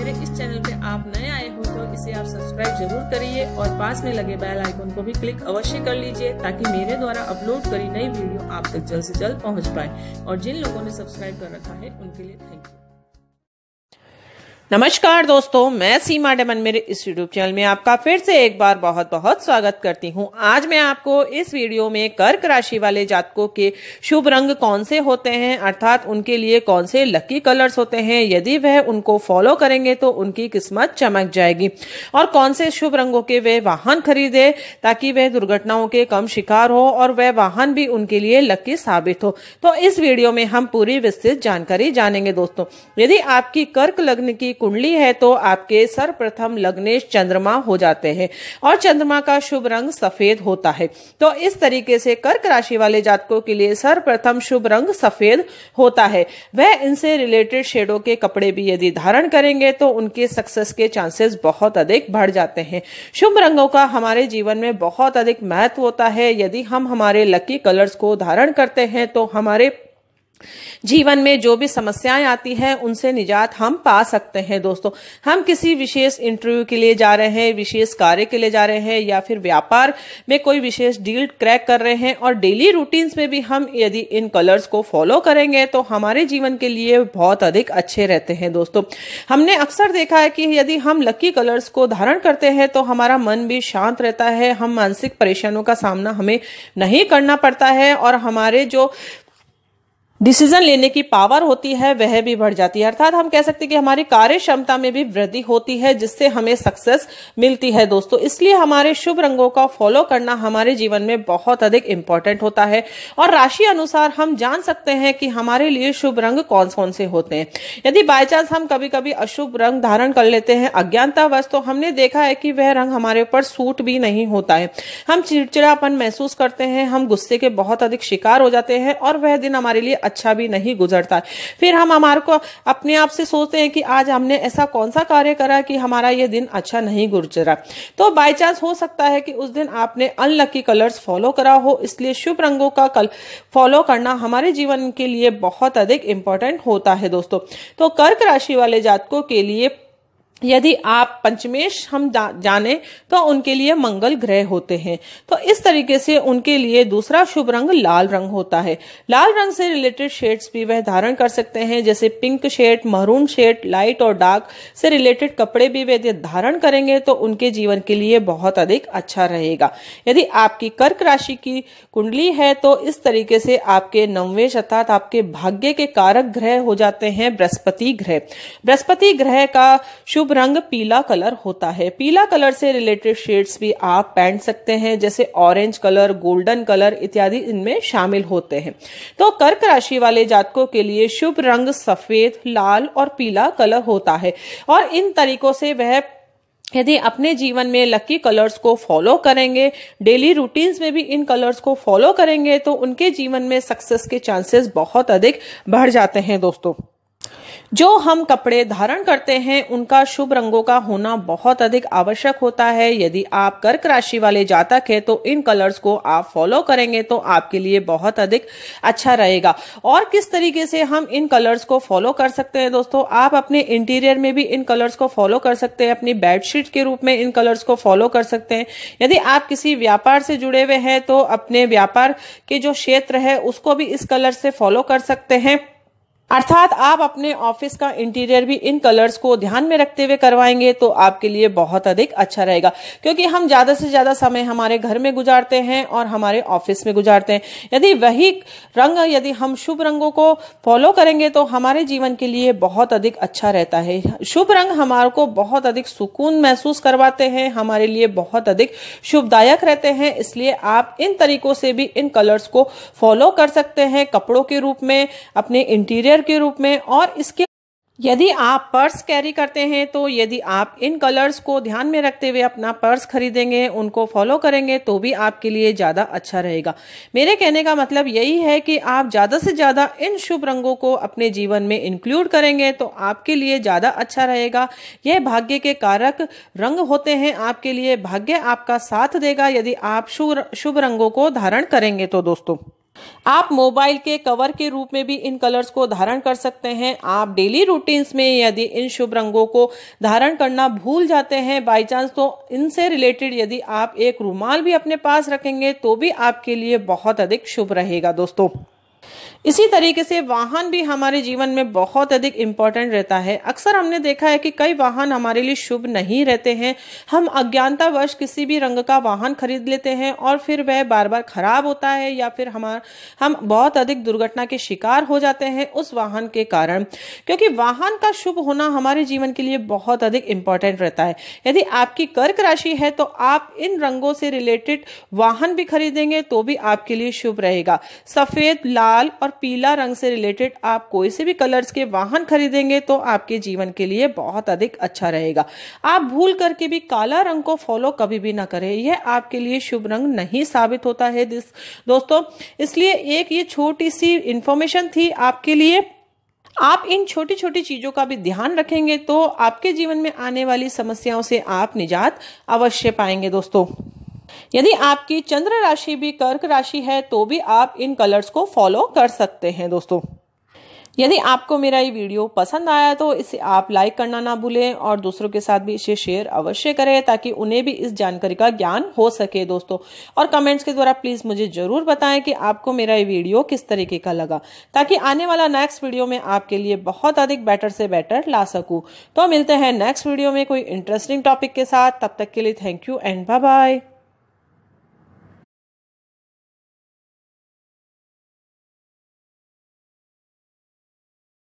मेरे इस चैनल पे आप नए आए हो तो इसे आप सब्सक्राइब जरूर करिए और पास में लगे बेल आइकन को भी क्लिक अवश्य कर लीजिए ताकि मेरे द्वारा अपलोड करी नई वीडियो आप तक जल्द से जल्द पहुंच पाए और जिन लोगों ने सब्सक्राइब कर रखा है उनके लिए थैंक यू नमस्कार दोस्तों मैं सीमा डेमन मेरे इस यूट्यूब चैनल में आपका फिर से एक बार बहुत बहुत स्वागत करती हूं आज मैं आपको इस वीडियो में कर्क राशि वाले जातकों के शुभ रंग कौन से होते हैं अर्थात उनके लिए कौन से लकी कलर्स होते हैं यदि वह उनको फॉलो करेंगे तो उनकी किस्मत चमक जाएगी और कौन से शुभ रंगों के वे वाहन खरीदे ताकि वह दुर्घटनाओं के कम शिकार हो और वह वाहन भी उनके लिए लकी साबित हो तो इस वीडियो में हम पूरी विस्तृत जानकारी जानेंगे दोस्तों यदि आपकी कर्क लग्न की कुंडली है तो आपके सर्वप्रथम लग्नेश चंद्रमा हो जाते हैं और चंद्रमा का शुभ रंग सफेद होता है तो इस तरीके से कर्क राशि वाले जातकों के लिए सर्वप्रथम शुभ रंग सफेद होता है वह इनसे रिलेटेड शेडो के कपड़े भी यदि धारण करेंगे तो उनके सक्सेस के चांसेस बहुत अधिक बढ़ जाते हैं शुभ रंगों का हमारे जीवन में बहुत अधिक महत्व होता है यदि हम हमारे लकी कलर्स को धारण करते हैं तो हमारे जीवन में जो भी समस्याएं आती हैं उनसे निजात हम पा सकते हैं दोस्तों हम किसी विशेष इंटरव्यू के लिए जा रहे हैं विशेष कार्य के लिए जा रहे हैं या फिर व्यापार में कोई विशेष डील क्रैक कर रहे हैं और डेली रूटीन्स में भी हम यदि इन कलर्स को फॉलो करेंगे तो हमारे जीवन के लिए बहुत अधिक अच्छे रहते हैं दोस्तों हमने अक्सर देखा है कि यदि हम लक्की कलर्स को धारण करते हैं तो हमारा मन भी शांत रहता है हम मानसिक परेशानियों का सामना हमें नहीं करना पड़ता है और हमारे जो डिसीजन लेने की पावर होती है वह भी बढ़ जाती है अर्थात हम कह सकते हैं कि हमारी कार्य क्षमता में भी वृद्धि होती है जिससे हमें सक्सेस मिलती है दोस्तों इसलिए हमारे शुभ रंगों का फॉलो करना हमारे जीवन में बहुत अधिक इंपॉर्टेंट होता है और राशि अनुसार हम जान सकते हैं कि हमारे लिए शुभ रंग कौन कौन से होते हैं यदि बाय चांस हम कभी कभी अशुभ रंग धारण कर लेते हैं अज्ञानता तो हमने देखा है कि वह रंग हमारे ऊपर सूट भी नहीं होता है हम चिड़चिड़ापन महसूस करते हैं हम गुस्से के बहुत अधिक शिकार हो जाते हैं और वह दिन हमारे लिए अच्छा भी नहीं गुजरता फिर हम हमारे को अपने आप से सोचते हैं कि आज हमने ऐसा कौन सा कार्य करा कि हमारा ये दिन अच्छा नहीं गुजरा तो बाई चांस हो सकता है कि उस दिन आपने अनलक्की कलर्स फॉलो करा हो इसलिए शुभ रंगों का कल फॉलो करना हमारे जीवन के लिए बहुत अधिक इंपॉर्टेंट होता है दोस्तों तो कर्क राशि वाले जातकों के लिए यदि आप पंचमेश हम जाने तो उनके लिए मंगल ग्रह होते हैं तो इस तरीके से उनके लिए दूसरा शुभ रंग लाल रंग होता है लाल रंग से रिलेटेड शेड्स भी वह धारण कर सकते हैं जैसे pink shade maroon shade light और डार्क से रिलेटेड कपड़े भी वे धारण करेंगे तो उनके जीवन के लिए बहुत अधिक अच्छा रहेगा यदि आपकी कर्क राशि की कुंडली है तो इस तरीके से आपके नववेश अर्थात आपके भाग्य के कारक ग्रह हो जाते हैं बृहस्पति ग्रह बृहस्पति ग्रह का शुभ शुभ रंग पीला कलर होता है पीला कलर से रिलेटेड शेड्स भी आप पहन सकते हैं जैसे ऑरेंज कलर गोल्डन कलर इत्यादि इनमें शामिल होते हैं तो कर्क राशि वाले जातकों के लिए शुभ रंग सफेद लाल और पीला कलर होता है और इन तरीकों से वह यदि अपने जीवन में लकी कलर्स को फॉलो करेंगे डेली रूटीन्स में भी इन कलर्स को फॉलो करेंगे तो उनके जीवन में सक्सेस के चांसेस बहुत अधिक बढ़ जाते हैं दोस्तों जो हम कपड़े धारण करते हैं उनका शुभ रंगों का होना बहुत अधिक आवश्यक होता है यदि आप कर्क राशि वाले जातक है तो इन कलर्स को आप फॉलो करेंगे तो आपके लिए बहुत अधिक अच्छा रहेगा और किस तरीके से हम इन कलर्स को फॉलो कर सकते हैं दोस्तों आप अपने इंटीरियर में भी इन कलर्स को फॉलो कर सकते हैं अपनी बेडशीट के रूप में इन कलर्स को फॉलो कर सकते हैं यदि आप किसी व्यापार से जुड़े हुए हैं तो अपने व्यापार के जो क्षेत्र है उसको भी इस कलर से फॉलो कर सकते हैं अर्थात आप अपने ऑफिस का इंटीरियर भी इन कलर्स को ध्यान में रखते हुए करवाएंगे तो आपके लिए बहुत अधिक अच्छा रहेगा क्योंकि हम ज्यादा से ज्यादा समय हमारे घर में गुजारते हैं और हमारे ऑफिस में गुजारते हैं यदि वही रंग यदि हम शुभ रंगों को फॉलो करेंगे तो हमारे जीवन के लिए बहुत अधिक अच्छा रहता है शुभ रंग हमारे को बहुत अधिक सुकून महसूस करवाते हैं हमारे लिए बहुत अधिक शुभदायक रहते हैं इसलिए आप इन तरीकों से भी इन कलर्स को फॉलो कर सकते हैं कपड़ों के रूप में अपने इंटीरियर वेयर के रूप में और इसके यदि आप पर्स कैरी करते हैं तो यदि आप इन कलर्स को ध्यान में रखते हुए अपना पर्स खरीदेंगे उनको फॉलो करेंगे तो भी आपके लिए ज़्यादा अच्छा रहेगा मेरे कहने का मतलब यही है कि आप ज़्यादा से ज़्यादा इन शुभ रंगों को अपने जीवन में इंक्लूड करेंगे तो आपके लिए ज़्यादा अच्छा रहेगा यह भाग्य के कारक रंग होते हैं आपके लिए भाग्य आपका साथ देगा यदि आप शुभ शुभ रंगों को धारण करेंगे तो दोस्तों आप मोबाइल के कवर के रूप में भी इन कलर्स को धारण कर सकते हैं आप डेली रूटीन्स में यदि इन शुभ रंगों को धारण करना भूल जाते हैं बाई चांस तो इनसे रिलेटेड यदि आप एक रूमाल भी अपने पास रखेंगे तो भी आपके लिए बहुत अधिक शुभ रहेगा दोस्तों इसी तरीके से वाहन भी हमारे जीवन में बहुत अधिक इम्पॉर्टेंट रहता है अक्सर हमने देखा है कि कई वाहन हमारे लिए शुभ नहीं रहते हैं हम अज्ञानतावश किसी भी रंग का वाहन खरीद लेते हैं और फिर वह बार बार खराब होता है या फिर हमारा हम बहुत अधिक दुर्घटना के शिकार हो जाते हैं उस वाहन के कारण क्योंकि वाहन का शुभ होना हमारे जीवन के लिए बहुत अधिक इम्पॉर्टेंट रहता है यदि आपकी कर्क राशि है तो आप इन रंगों से रिलेटेड वाहन भी खरीदेंगे तो भी आपके लिए शुभ रहेगा सफेद लाल लाल और पीला रंग से रिलेटेड आप कोई से भी कलर्स के वाहन खरीदेंगे तो आपके जीवन के लिए बहुत अधिक अच्छा रहेगा आप भूल करके भी काला रंग को फॉलो कभी भी ना करें यह आपके लिए शुभ रंग नहीं साबित होता है दोस्तों इसलिए एक ये छोटी सी इंफॉर्मेशन थी आपके लिए आप इन छोटी छोटी चीजों का भी ध्यान रखेंगे तो आपके जीवन में आने वाली समस्याओं से आप निजात अवश्य पाएंगे दोस्तों यदि आपकी चंद्र राशि भी कर्क राशि है तो भी आप इन कलर्स को फॉलो कर सकते हैं दोस्तों यदि आपको मेरा ये वीडियो पसंद आया तो इसे आप लाइक करना ना भूलें और दूसरों के साथ भी इसे शेयर अवश्य करें ताकि उन्हें भी इस जानकारी का ज्ञान हो सके दोस्तों और कमेंट्स के द्वारा प्लीज़ मुझे ज़रूर बताएं कि आपको मेरा ये वीडियो किस तरीके का लगा ताकि आने वाला नेक्स्ट वीडियो में आपके लिए बहुत अधिक बेटर से बेटर ला सकूँ तो मिलते हैं नेक्स्ट वीडियो में कोई इंटरेस्टिंग टॉपिक के साथ तब तक के लिए थैंक यू एंड बाय